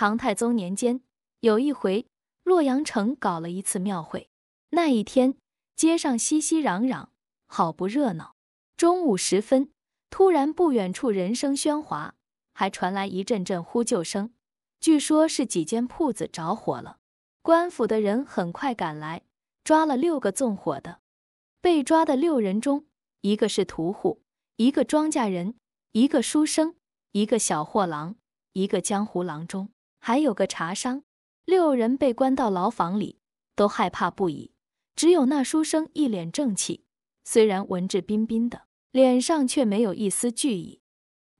唐太宗年间，有一回，洛阳城搞了一次庙会。那一天，街上熙熙攘攘，好不热闹。中午时分，突然不远处人声喧哗，还传来一阵阵呼救声。据说，是几间铺子着火了。官府的人很快赶来，抓了六个纵火的。被抓的六人中，一个是屠户，一个庄稼人，一个书生，一个小货郎，一个江湖郎中。还有个茶商，六人被关到牢房里，都害怕不已。只有那书生一脸正气，虽然文质彬彬的，脸上却没有一丝惧意。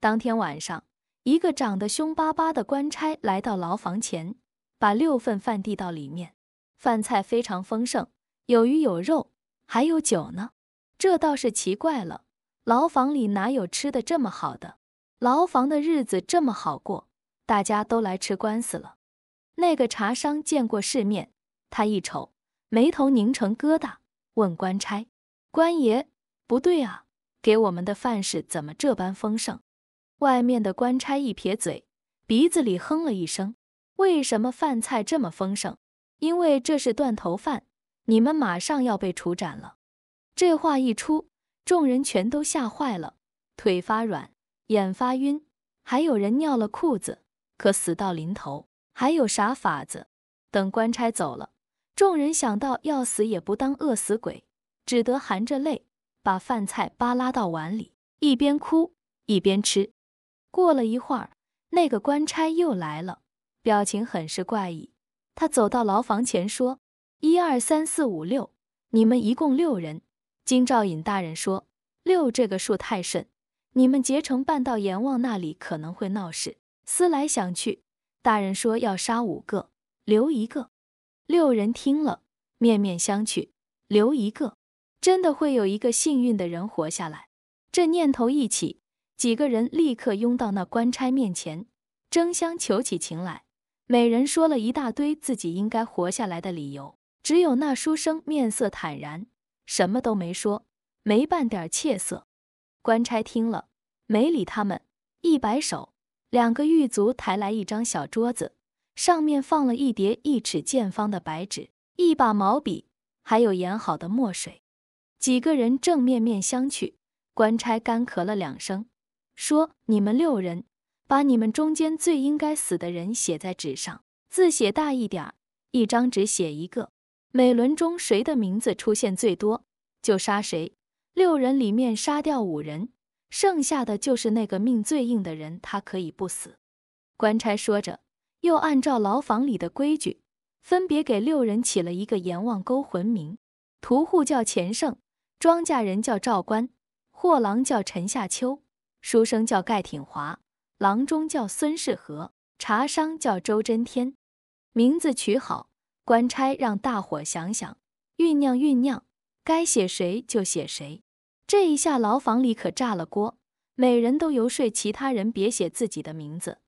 当天晚上，一个长得凶巴巴的官差来到牢房前，把六份饭递到里面。饭菜非常丰盛，有鱼有肉，还有酒呢。这倒是奇怪了，牢房里哪有吃的这么好的？牢房的日子这么好过？大家都来吃官司了。那个茶商见过世面，他一瞅，眉头拧成疙瘩，问官差：“官爷，不对啊，给我们的饭食怎么这般丰盛？”外面的官差一撇嘴，鼻子里哼了一声：“为什么饭菜这么丰盛？因为这是断头饭，你们马上要被处斩了。”这话一出，众人全都吓坏了，腿发软，眼发晕，还有人尿了裤子。可死到临头还有啥法子？等官差走了，众人想到要死也不当饿死鬼，只得含着泪把饭菜扒拉到碗里，一边哭一边吃。过了一会儿，那个官差又来了，表情很是怪异。他走到牢房前说：“一二三四五六，你们一共六人。”金兆尹大人说：“六这个数太甚，你们结成半道阎王那里可能会闹事。”思来想去，大人说要杀五个，留一个。六人听了，面面相觑。留一个，真的会有一个幸运的人活下来？这念头一起，几个人立刻拥到那官差面前，争相求起情来。每人说了一大堆自己应该活下来的理由。只有那书生面色坦然，什么都没说，没半点怯色。官差听了，没理他们，一摆手。两个狱卒抬来一张小桌子，上面放了一叠一尺见方的白纸，一把毛笔，还有研好的墨水。几个人正面面相觑，官差干咳了两声，说：“你们六人，把你们中间最应该死的人写在纸上，字写大一点儿，一张纸写一个。每轮中谁的名字出现最多，就杀谁。六人里面杀掉五人。”剩下的就是那个命最硬的人，他可以不死。官差说着，又按照牢房里的规矩，分别给六人起了一个阎王勾魂名：屠户叫钱胜，庄稼人叫赵官，货郎叫陈夏秋，书生叫盖挺华，郎中叫孙世和，茶商叫周真天。名字取好，官差让大伙想想，酝酿酝酿，该写谁就写谁。这一下牢房里可炸了锅，每人都游说其他人别写自己的名字。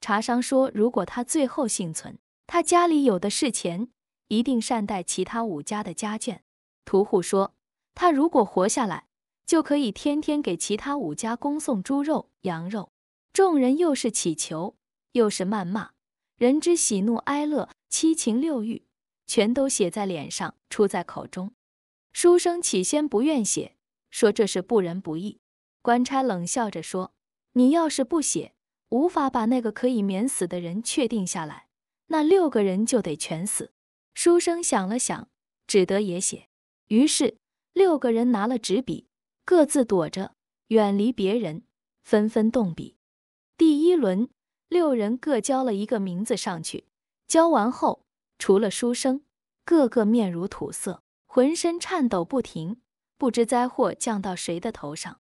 茶商说：“如果他最后幸存，他家里有的是钱，一定善待其他五家的家眷。”屠户说：“他如果活下来，就可以天天给其他五家供送猪肉、羊肉。”众人又是乞求，又是谩骂，人之喜怒哀乐、七情六欲，全都写在脸上，出在口中。书生起先不愿写。说这是不仁不义。官差冷笑着说：“你要是不写，无法把那个可以免死的人确定下来，那六个人就得全死。”书生想了想，只得也写。于是六个人拿了纸笔，各自躲着，远离别人，纷纷动笔。第一轮，六人各交了一个名字上去。交完后，除了书生，个个面如土色，浑身颤抖不停。不知灾祸降到谁的头上？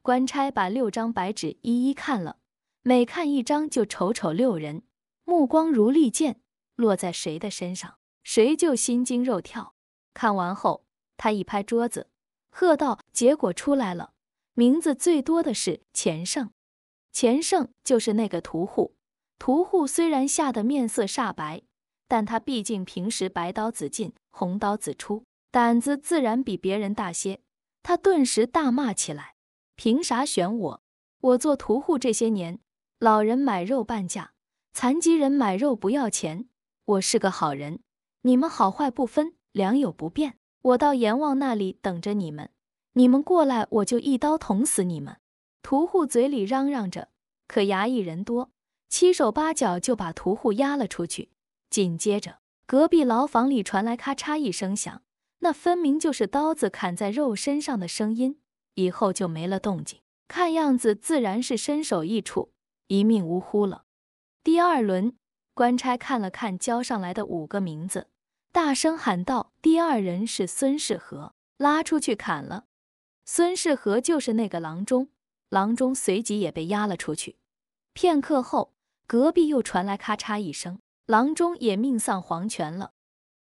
官差把六张白纸一一看了，每看一张就瞅瞅六人，目光如利剑，落在谁的身上，谁就心惊肉跳。看完后，他一拍桌子，喝道：“结果出来了，名字最多的是钱胜。钱胜就是那个屠户。屠户虽然吓得面色煞白，但他毕竟平时白刀子进，红刀子出。”胆子自然比别人大些，他顿时大骂起来：“凭啥选我？我做屠户这些年，老人买肉半价，残疾人买肉不要钱，我是个好人。你们好坏不分，良莠不辨，我到阎王那里等着你们，你们过来我就一刀捅死你们！”屠户嘴里嚷嚷着，可衙役人多，七手八脚就把屠户押了出去。紧接着，隔壁牢房里传来咔嚓一声响。那分明就是刀子砍在肉身上的声音，以后就没了动静。看样子自然是身首异处，一命呜呼了。第二轮，官差看了看交上来的五个名字，大声喊道：“第二人是孙世和，拉出去砍了。”孙世和就是那个郎中，郎中随即也被押了出去。片刻后，隔壁又传来咔嚓一声，郎中也命丧黄泉了。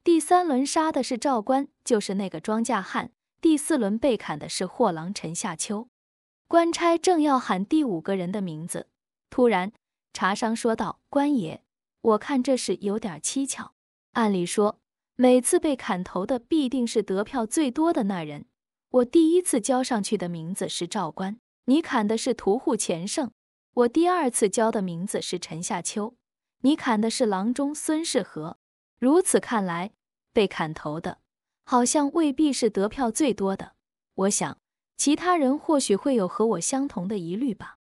第三轮杀的是赵官，就是那个庄稼汉。第四轮被砍的是货郎陈夏秋。官差正要喊第五个人的名字，突然茶商说道：“官爷，我看这事有点蹊跷。按理说，每次被砍头的必定是得票最多的那人。我第一次交上去的名字是赵官，你砍的是屠户钱胜。我第二次交的名字是陈夏秋，你砍的是郎中孙世和。”如此看来，被砍头的好像未必是得票最多的。我想，其他人或许会有和我相同的疑虑吧。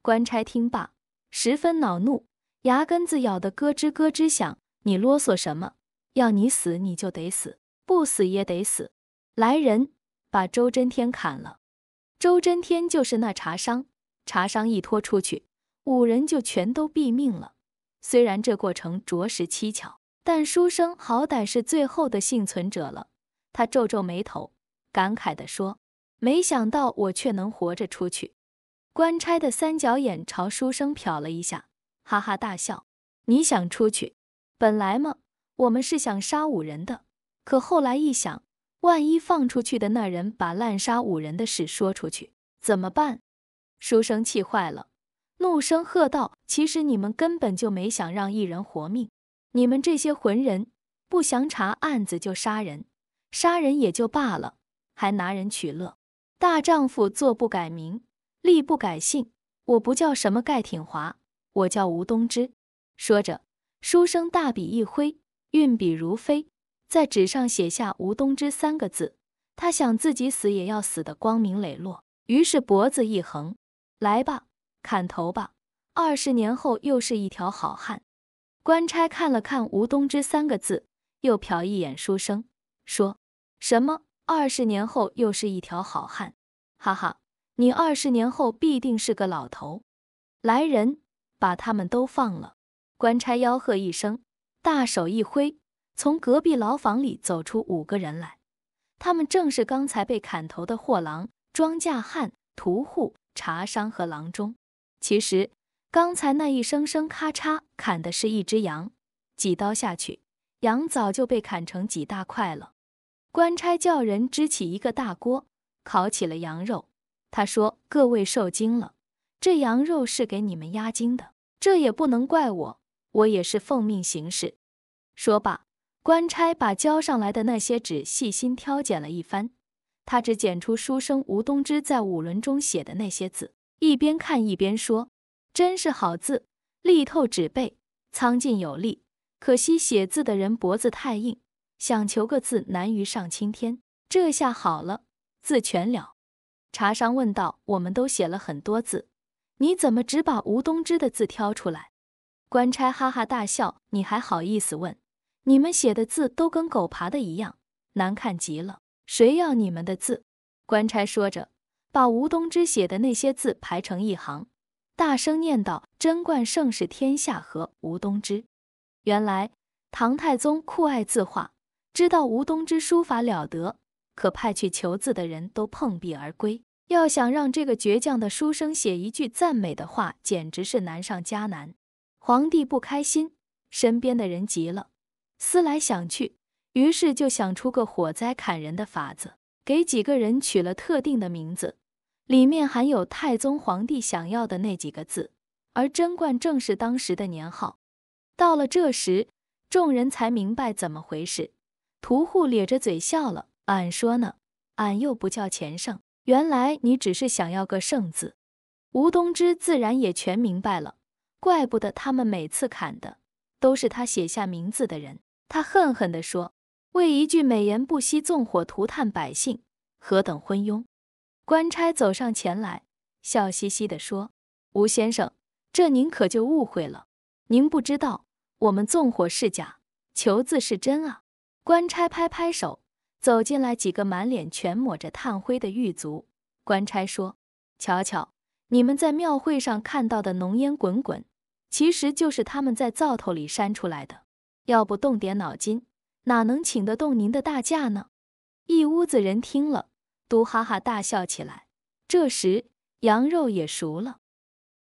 官差听罢，十分恼怒，牙根子咬得咯吱咯吱响。你啰嗦什么？要你死你就得死，不死也得死。来人，把周真天砍了。周真天就是那茶商，茶商一拖出去，五人就全都毙命了。虽然这过程着实蹊跷。但书生好歹是最后的幸存者了，他皱皱眉头，感慨地说：“没想到我却能活着出去。”官差的三角眼朝书生瞟了一下，哈哈大笑：“你想出去？本来嘛，我们是想杀五人的，可后来一想，万一放出去的那人把滥杀五人的事说出去，怎么办？”书生气坏了，怒声喝道：“其实你们根本就没想让一人活命。”你们这些浑人，不详查案子就杀人，杀人也就罢了，还拿人取乐。大丈夫坐不改名，立不改姓。我不叫什么盖挺华，我叫吴东之。说着，书生大笔一挥，运笔如飞，在纸上写下“吴东之”三个字。他想自己死也要死得光明磊落，于是脖子一横：“来吧，砍头吧！二十年后又是一条好汉。”官差看了看“吴东之”三个字，又瞟一眼书生，说：“什么？二十年后又是一条好汉？哈哈，你二十年后必定是个老头。”来人，把他们都放了！官差吆喝一声，大手一挥，从隔壁牢房里走出五个人来。他们正是刚才被砍头的货郎、庄稼汉、屠户、茶商和郎中。其实。刚才那一声声咔嚓，砍的是一只羊，几刀下去，羊早就被砍成几大块了。官差叫人支起一个大锅，烤起了羊肉。他说：“各位受惊了，这羊肉是给你们压惊的。这也不能怪我，我也是奉命行事。”说罢，官差把交上来的那些纸细心挑拣了一番，他只拣出书生吴东之在五轮中写的那些字，一边看一边说。真是好字，力透纸背，苍劲有力。可惜写字的人脖子太硬，想求个字难于上青天。这下好了，字全了。茶商问道：“我们都写了很多字，你怎么只把吴东之的字挑出来？”官差哈哈大笑：“你还好意思问？你们写的字都跟狗爬的一样，难看极了。谁要你们的字？”官差说着，把吴东之写的那些字排成一行。大声念道：“贞观盛世天下和吴东之。”原来唐太宗酷爱字画，知道吴东之书法了得，可派去求字的人都碰壁而归。要想让这个倔强的书生写一句赞美的话，简直是难上加难。皇帝不开心，身边的人急了，思来想去，于是就想出个火灾砍人的法子，给几个人取了特定的名字。里面含有太宗皇帝想要的那几个字，而贞观正是当时的年号。到了这时，众人才明白怎么回事。屠户咧着嘴笑了：“俺说呢，俺又不叫钱胜。原来你只是想要个‘圣’字。”吴东之自然也全明白了，怪不得他们每次砍的都是他写下名字的人。他恨恨地说：“为一句美言不惜纵火涂炭百姓，何等昏庸！”官差走上前来，笑嘻嘻地说：“吴先生，这您可就误会了。您不知道，我们纵火是假，求字是真啊！”官差拍拍手，走进来几个满脸全抹着炭灰的狱卒。官差说：“瞧瞧，你们在庙会上看到的浓烟滚滚，其实就是他们在灶头里扇出来的。要不动点脑筋，哪能请得动您的大驾呢？”一屋子人听了。都哈哈大笑起来。这时，羊肉也熟了。